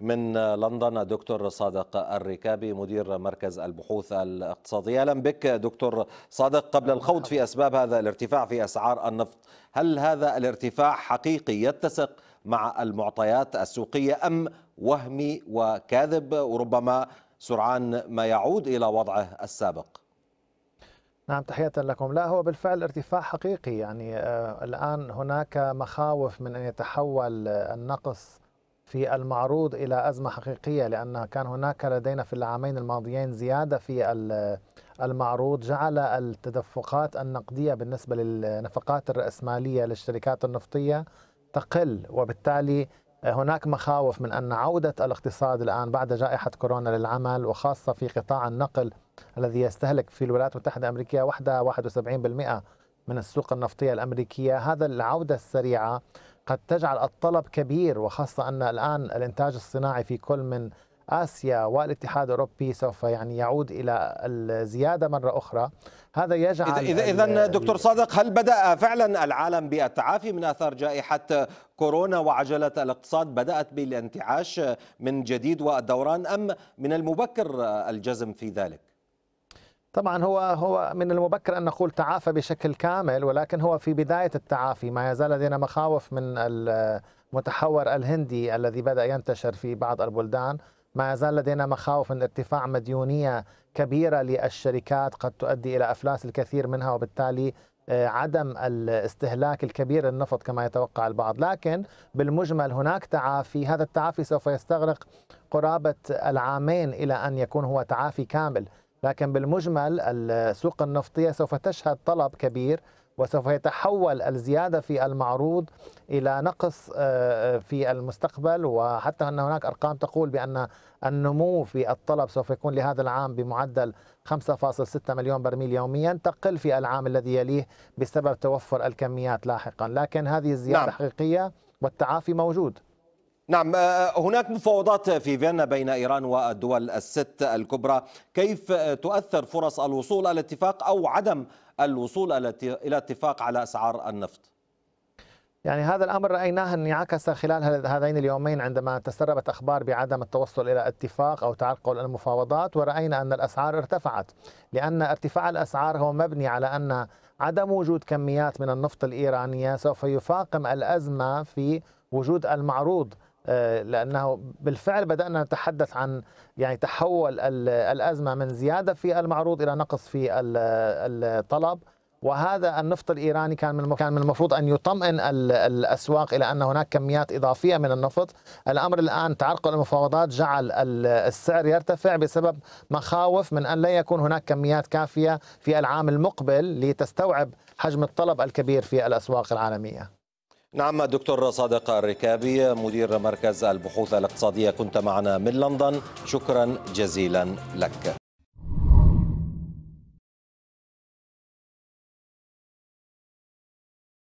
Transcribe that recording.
من لندن الدكتور صادق الركابي مدير مركز البحوث الاقتصادية أهلا بك دكتور صادق قبل الخوض في أسباب هذا الارتفاع في أسعار النفط هل هذا الارتفاع حقيقي يتسق مع المعطيات السوقية أم وهمي وكاذب وربما سرعان ما يعود إلى وضعه السابق؟ نعم تحية لكم لا هو بالفعل ارتفاع حقيقي يعني آه، الآن هناك مخاوف من أن يتحول آه، النقص في المعروض إلى أزمة حقيقية لأن كان هناك لدينا في العامين الماضيين زيادة في المعروض جعل التدفقات النقدية بالنسبة للنفقات الرأسمالية للشركات النفطية تقل وبالتالي هناك مخاوف من أن عودة الاقتصاد الآن بعد جائحة كورونا للعمل وخاصة في قطاع النقل الذي يستهلك في الولايات المتحدة الأمريكية وحدها 71% من السوق النفطية الأمريكية هذا العودة السريعة قد تجعل الطلب كبير وخاصة أن الآن الإنتاج الصناعي في كل من آسيا والاتحاد الأوروبي سوف يعني يعود إلى الزيادة مرة أخرى هذا يجعل إذا, إذا دكتور صادق هل بدأ فعلا العالم بالتعافي من آثار جائحة كورونا وعجلة الاقتصاد بدأت بالانتعاش من جديد والدوران أم من المبكر الجزم في ذلك؟ طبعا هو هو من المبكر ان نقول تعافى بشكل كامل ولكن هو في بدايه التعافي ما يزال لدينا مخاوف من المتحور الهندي الذي بدا ينتشر في بعض البلدان ما يزال لدينا مخاوف من ارتفاع مديونيه كبيره للشركات قد تؤدي الى افلاس الكثير منها وبالتالي آه، عدم الاستهلاك الكبير للنفط كما يتوقع البعض لكن بالمجمل هناك تعافي هذا التعافي سوف يستغرق قرابه العامين الى ان يكون هو تعافي كامل لكن بالمجمل السوق النفطية سوف تشهد طلب كبير وسوف يتحول الزيادة في المعروض إلى نقص آه، آه، في المستقبل وحتى أن هناك أرقام تقول بأن النمو في الطلب سوف يكون لهذا العام بمعدل 5.6 مليون برميل يوميا تقل في العام الذي يليه بسبب توفر الكميات لاحقا لكن هذه الزيادة نعم. حقيقية والتعافي موجود نعم آه، آه، هناك مفاوضات في فيينا بين إيران والدول الست الكبرى كيف آه، تؤثر فرص الوصول إلى اتفاق أو عدم الوصول إلى اتفاق على أسعار النفط يعني هذا الامر رايناه انعكس خلال هذين اليومين عندما تسربت اخبار بعدم التوصل الى اتفاق او تعرقل المفاوضات وراينا ان الاسعار ارتفعت لان ارتفاع الاسعار هو مبني على ان عدم وجود كميات من النفط الايرانيه سوف يفاقم الازمه في وجود المعروض آه، لانه بالفعل بدانا نتحدث عن يعني تحول الازمه من زياده في المعروض الى نقص في الطلب وهذا النفط الايراني كان من كان من المفروض ان يطمئن الاسواق الى ان هناك كميات اضافيه من النفط، الامر الان تعرقل المفاوضات جعل السعر يرتفع بسبب مخاوف من ان لا يكون هناك كميات كافيه في العام المقبل لتستوعب حجم الطلب الكبير في الاسواق العالميه. نعم دكتور صادق الركابي مدير مركز البحوث الاقتصادية كنت معنا من لندن شكرا جزيلا لك